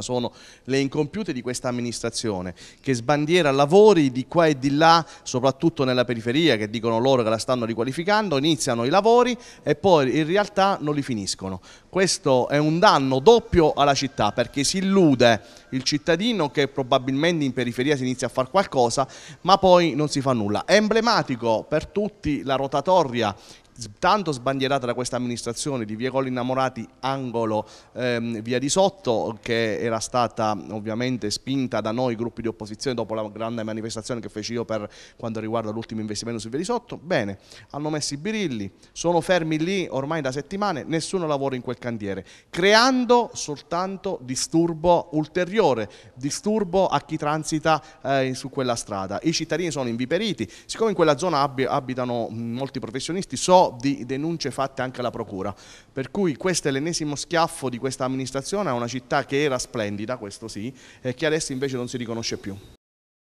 sono le incompiute di questa amministrazione che sbandiera lavori di qua e di là, soprattutto nella periferia che dicono loro che la stanno riqualificando, iniziano i lavori e poi in realtà non li finiscono. Questo è un danno doppio alla città perché si illude il cittadino che probabilmente in periferia si inizia a fare qualcosa ma poi non si fa nulla. È emblematico per tutti la rotatoria tanto sbandierata da questa amministrazione di via Colli Innamorati angolo ehm, via di sotto che era stata ovviamente spinta da noi gruppi di opposizione dopo la grande manifestazione che feci io per quanto riguarda l'ultimo investimento su via di sotto bene hanno messo i birilli sono fermi lì ormai da settimane nessuno lavora in quel cantiere creando soltanto disturbo ulteriore disturbo a chi transita eh, su quella strada i cittadini sono inviperiti siccome in quella zona abitano molti professionisti so di denunce fatte anche alla Procura. Per cui questo è l'ennesimo schiaffo di questa amministrazione a una città che era splendida, questo sì, e che adesso invece non si riconosce più.